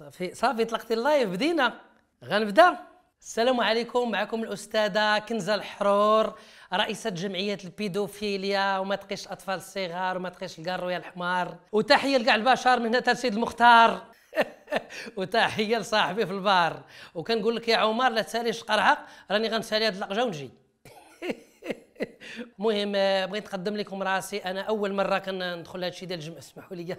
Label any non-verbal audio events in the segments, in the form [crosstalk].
صافي صافي طلقتي اللايف بدينا غنبدا السلام عليكم معكم الاستاذه كنزه الحرور رئيسه جمعيه البيدوفيليا وما تقيش الاطفال الصغار وما تقيش القرويه الحمار وتحيه لكاع البشر من هنا السيد المختار [laughs] وتحيه لصاحبي في البار وكنقول لك يا عمر لا تساليش قرعه راني غنسالي هاد اللقجه ونجي المهم آه، بغيت نقدم لكم راسي انا اول مره كندخل الشيء ديال الجمع اسمحوا لي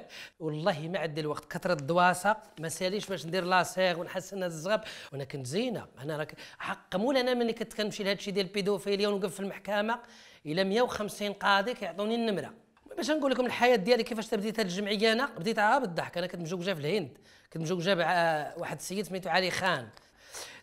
[laughs] والله ما عندي الوقت كثر الدواسه ما ساليش باش ندير لاسيغ ونحسن هذا الزغب وانا كنت زينه انا راك حق مول انا ملي كنت كنمشي لهذا الشيء ديال البيدوفيليا ونوقف في المحكمه الى 150 قاضي كيعطوني النمره باش نقول لكم الحياه ديالي كيفاش بديت هذه الجمعيه انا بديتها آه بالضحك انا كنت مزوجه في الهند كنت مزوجه آه، مع واحد السيد سميتو علي خان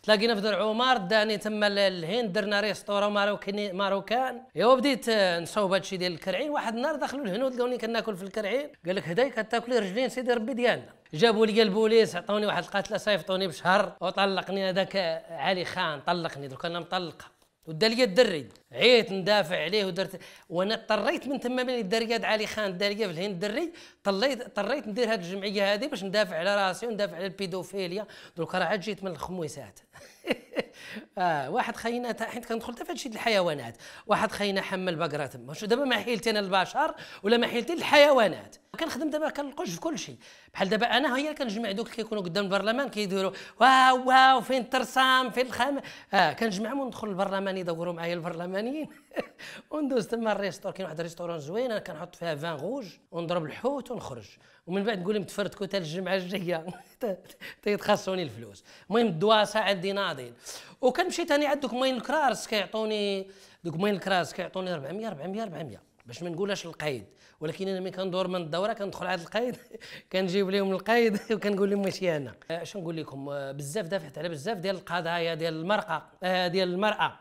تلاقينا في درع عمر داني تما الهند درنا ريستورا ماروكاني ماروكان ايوا بديت نصوب هادشي ديال الكرعين واحد النهار دخلوا الهنود لقوني كناكل في الكرعين قال لك هدايا كتاكلي رجلين سيدي ربي ديالنا جابوا لي البوليس عطوني واحد القاتله صيفطوني بشهر وطلقني هذاك علي خان طلقني درك انا مطلقه ليا الدري عيت ندافع عليه ودرت وانا اضطريت من تما من الدرياد علي خان داليا في الهند الدري طليت اضطريت ندير هذه الجمعيه هذه باش ندافع على راسي وندافع على البيدوفيليا دروك راه عاد جيت من الخمويسات [laughs] [laughs] اه واحد خينا حين حيت كندخل حتى في هادشي الحيوانات واحد خينا حمل بقره تما دابا ما حيلتي انا البشر ولا ما حيلتي الحيوانات كنخدم دابا كنلقوش في كل شيء بحال دابا انا هي كنجمع دوك اللي كيكونوا قدام البرلمان كيديروا واو واو فين الترسام فين الخام اه كنجمعهم وندخل البرلمان يدوروا معايا البرلمانيين [laughs] وندوز تما الريستور كاين واحد الريستورون زوين كنحط فيها فان غوج ونضرب الحوت ونخرج ومن بعد نقول لهم تفرتكوا حتى الجمعه الجايه [laughs] تيتخصوني الفلوس المهم الدواسه عندي ناضين وكنمشي ثاني عند ماين الكرارس كيعطوني دوك ماين الكرارس كيعطوني 400 400 400 باش ما نقولهاش القايد ولكن انا ملي كندور من الدوره كندخل عند القايد [laughs] كنجيب لهم القايد [laughs] وكنقول لهم ماشي انا اش أه، نقول لكم أه، بزاف دافعت على بزاف ديال القضايا ديال المرقه أه، ديال المراه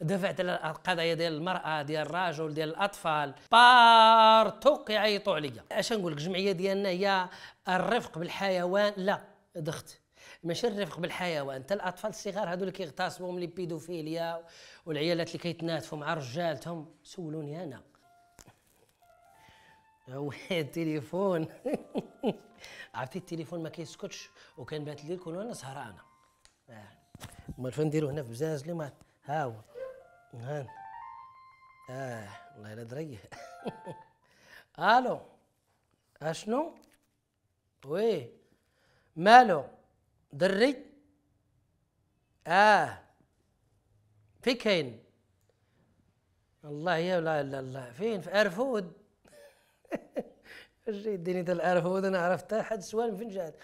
دفعت القضايا ديال المراه ديال الرجل ديال الاطفال بارتو كيعيطوا عليا اش نقول لك الجمعيه ديالنا هي الرفق بالحيوان لا دخت ماشي الرفق بالحيوان حتى الاطفال الصغار هذو اللي كيغتصبوا من البيدوفيليا والعيالات اللي كيتناتفوا مع رجالتهم سولوني انا هو التليفون [laughs] عرفتي التليفون ما كيسكتش وكان بات لي كون وانا سهرانه آه. ما نديرو هنا في بزاز اللي ما هاو هان اه والله لا دريه [laughs] الو اشنو وي مالو دري اه فين كاين الله يا لا لا لا فين في ارفود [laughs] اش يديني تاع الارفود انا عرفت حد سوال فين جات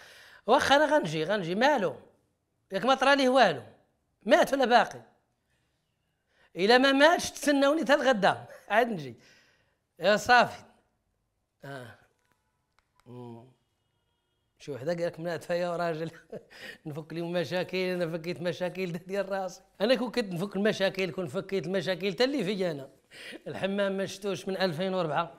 واخا انا غنجي غنجي مالو ياك ما طرالي والو مات ولا باقي الا ما ماتش تسناوني حتى الغدا عاد نجي يا صافي اه مم. شو حدا قال لك فيا راجل [laughs] نفك لي مشاكل انا فكيت مشاكل [laughs] ديال راسي انا كون كنت نفك المشاكل كون فكيت المشاكل تا اللي فيا انا الحمام ما شفتوش من 2004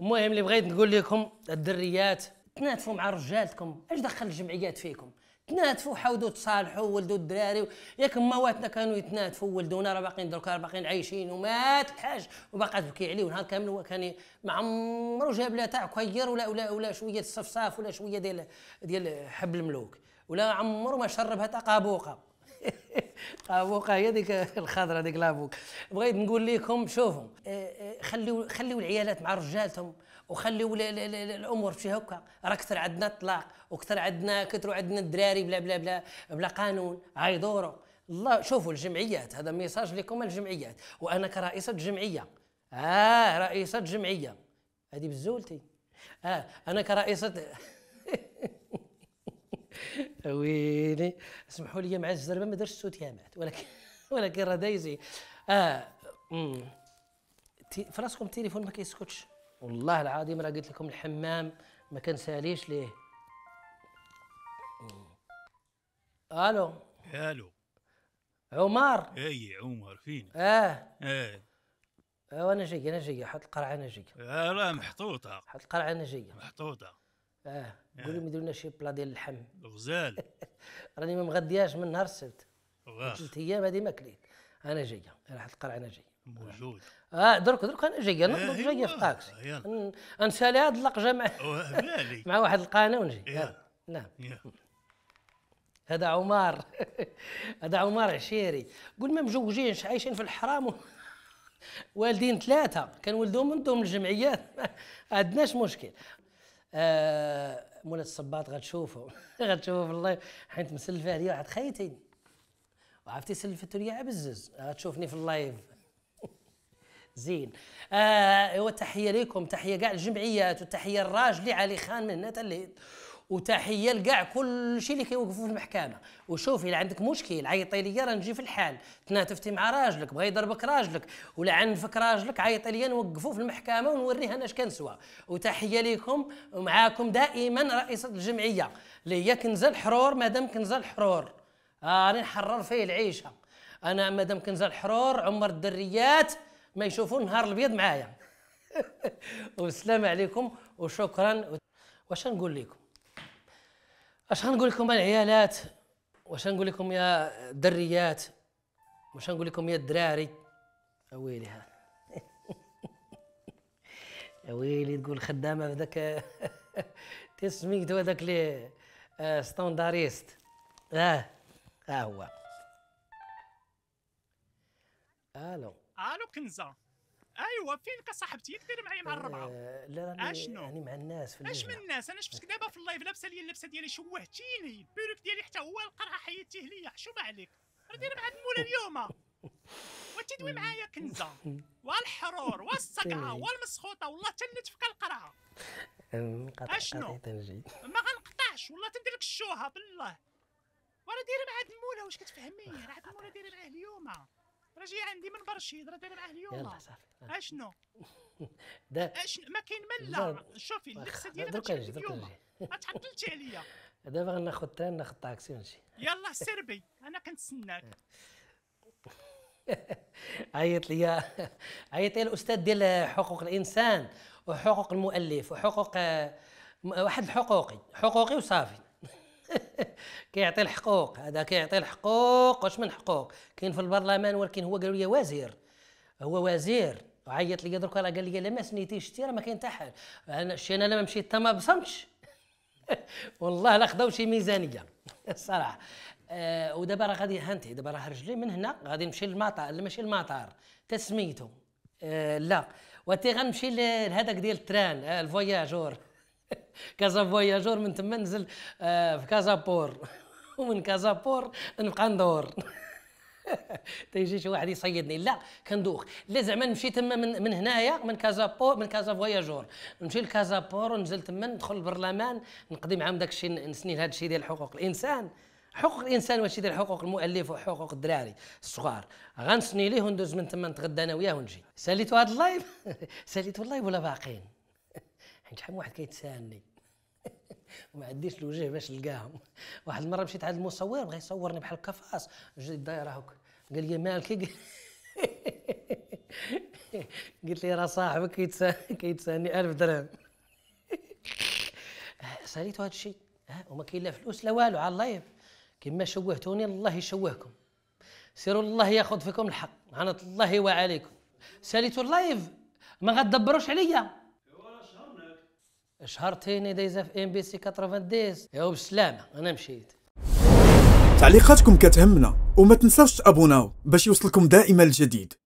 المهم اللي بغيت نقول لكم الدريات تناتفوا مع رجالتكم اش دخل الجمعيات فيكم تناتفوا حاودوا تصالحوا ولدوا الدراري ياك مواتنا كانوا يتناتفوا ولدونا راه باقيين راه باقيين عايشين ومات الحاج وباقا تبكي عليه ونهار كامل هو كان ما عمرو جاب لها تاع كوير ولا ولا ولا شويه الصفصاف ولا شويه ديال ديال حب الملوك ولا عمرو ما شربها تاع قابوقه [laughs] قابوقه هي ديك الخضره ديك لابوك بغيت نقول لكم شوفوا خليوا آه، آه، خليوا العيالات مع رجالتهم وخليو الامور شي هكا راه كثر عندنا الطلاق وكثر عندنا كثروا عندنا الدراري بلا بلا بلا بلا قانون دوره الله شوفوا الجمعيات هذا ميساج لكم الجمعيات وانا كرئيسه جمعيه اه رئيسه جمعيه هذه بزولتي اه انا كرئيسه [laughs] ويلي اسمحوا لي مع الزربه ما درتش سوتيامات ولكن [laughs] ولكن راه دايزي اه في راسكم التليفون ما كيسكتش والله العظيم راه قلت لكم الحمام ما كنساليش ليه الو الو عمر اي عمر فين اه إيه. اه ايوا انا جاي انا جاي حط القرعه انا جاي اه راه محطوطه حط القرعه انا جاي محطوطه اه, آه. قول لهم يديروا لنا شي بلا ديال اللحم غزال [laughs] راني ما مغدياش من نهار السبت ثلاث ايام هذه ما كليت انا راه حط القرعه انا جاي موجود اه درك درك انا جاي إيه، نطلب إيه، جاي في طاكسي نسالي اللق جمع [laughs] مع واحد القناه ونجي نعم هذا عمر [laughs] هذا عمر عشيري قول ما عايشين في الحرام [laughs] والدين ثلاثه كان ولدهم عندهم الجمعيات ما عندناش مشكل آه مولا الصباط غتشوفه غتشوفه في اللايف حيت مسلفه عليا واحد خيتي وعرفتي سلفتو ليا بزز غتشوفني في اللايف زين آه وتحيه لكم تحيه كاع الجمعيات وتحيه الراجلي علي خان من هنا وتحيه لكاع كل شيء اللي كيوقفوا في المحكمه وشوفي الا عندك مشكل عيطي لي راه نجي في الحال تناتفتي مع راجلك بغى يضربك راجلك ولا عنفك راجلك عيطي لي نوقفوا في المحكمه ونوريه انا اش كنسوى وتحيه لكم ومعاكم دائما رئيسه الجمعيه اللي هي كنزه الحرور مادام كنزه الحرور آه، راني آه نحرر فيه العيشه انا مادام كنزه الحرور عمر الدريات ما يشوفوا النهار الابيض معايا [laughs] والسلام عليكم وشكرا واش نقول لكم اش غنقول لكم العيالات واش نقول لكم يا الدريات واش نقول لكم يا الدراري ويلي ها [laughs] ويلي تقول خدامه في ذاك [laughs] تسميتو هذاك لي آه، ستانداريست اه ها آه، هو الو الو كنزه ايوا فينك صاحبتي دير معايا مع الربعه آه، لا لا اشنو يعني مع الناس في اش من الناس انا شفتك دابا في اللايف لابسه لي اللبسه ديالي شوهتيني البيروك ديالي حتى هو القرعه حيدتيه ليا شوف عليك راه دير مع هاد المولى اليوم [laughs] وتدوي معايا كنزه والحرور والصقعه إيه. والمسخوطه والله تنت فيك القرعه اشنو ما غنقطعش والله تندير لك الشوهه بالله وراه دير مع هاد المولى واش كتفهمي راه هاد المولى دايره معاه اليوم راجي عندي من برشيد راه داير معاه اليوم يلاه صافي اشنو [laughs] اشنو ما كاين ملا شوفي اللبسه ديالك درك نجي درك نجي تعطلتي عليا [laughs] دابا غناخذ تران ناخذ طاكسي ونجي يلا سربي انا كنتسناك [laughs] عيط لي عيط لي الاستاذ ديال حقوق الانسان وحقوق المؤلف وحقوق آه، واحد الحقوقي حقوقي وصافي كيعطي الحقوق هذا كيعطي الحقوق واش من حقوق كاين في البرلمان ولكن هو قالوا لي وزير هو وزير عيط لي درك قال لي لا ما سنيتيش انت راه ما كاين حتى حاجه انا شي انا لما مشيت ما بصمتش [laughs] والله لا خداو شي ميزانيه الصراحه [laughs] آه ودابا راه غادي هانتي دابا راه رجلي من هنا غادي نمشي للمطار ماشي المطار تسميتو آه لا وتي غنمشي لهذاك ديال التران آه الفواياجور [laughs] كازا فواياجور من تما نزل آه، في كازا بور [laughs] ومن كازا بور نبقى ندور [laughs] تيجي شي واحد يصيدني لا كندوخ لا زعما نمشي تما من, من هنايا من كازا بور من كازا فواياجور نمشي لكازا بور ونزل تما ندخل البرلمان نقضي معاهم داك الشيء نسنين هذا الشيء ديال حقوق الانسان حقوق الانسان واش ديال حقوق المؤلف وحقوق الدراري الصغار غنسني ليه وندوز من تما نتغدى انا وياه ونجي ساليتو هذا اللايف ساليتو اللايف ولا باقين حيت يعني شحال من واحد كيتسالني وما [laughs] عنديش الوجه باش نلقاهم واحد المره مشيت عند المصور بغى يصورني بحال كفاس جيت داير هكا قال لي مالك [laughs] قلت لي راه صاحبك كيتساني 1000 درهم ساليتو [laughs] آه، هذا الشيء ها آه، وما كاين لا فلوس لا والو على اللايف كما شوهتوني الله يشوهكم سيروا الله ياخذ فيكم الحق عنت الله وعليكم ساليتو اللايف ما غدبروش عليا شهرتين دايزه في ام بي سي ديز يا بالسلامه انا مشيت تعليقاتكم كتهمنا وما تنساوش تابوناو باش يوصلكم دائما الجديد